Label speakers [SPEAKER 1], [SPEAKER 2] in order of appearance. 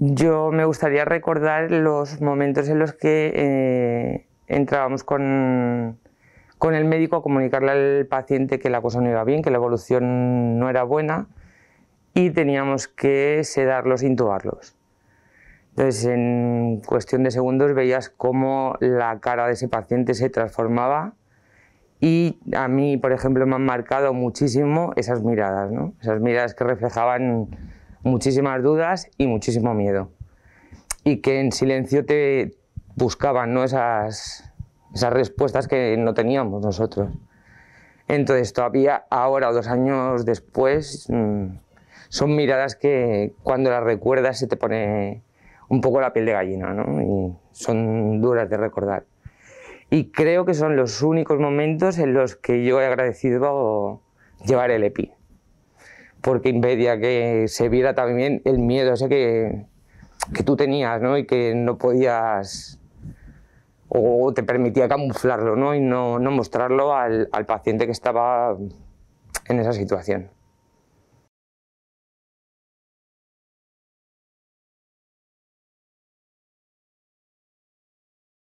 [SPEAKER 1] Yo me gustaría recordar los momentos en los que eh, entrábamos con, el médico a comunicarle al paciente que la cosa no iba bien, que la evolución no era buena y teníamos que sedarlos, e intubarlos. Entonces, en cuestión de segundos veías cómo la cara de ese paciente se transformaba y a mí, por ejemplo, me han marcado muchísimo esas miradas, esas miradas que reflejaban muchísimas dudas y muchísimo miedo. Y que en silencio te buscaban ¿no? esas, respuestas que no teníamos nosotros. Entonces, todavía ahora o dos años después, mm, son miradas que cuando las recuerdas se te pone un poco la piel de gallina, ¿no? Y son duras de recordar. Y creo que son los únicos momentos en los que yo he agradecido llevar el EPI porque impedía que se viera también el miedo ese que, que tú tenías ¿no? y que no podías o te permitía camuflarlo ¿no? y no, no mostrarlo al, al paciente que estaba en esa situación.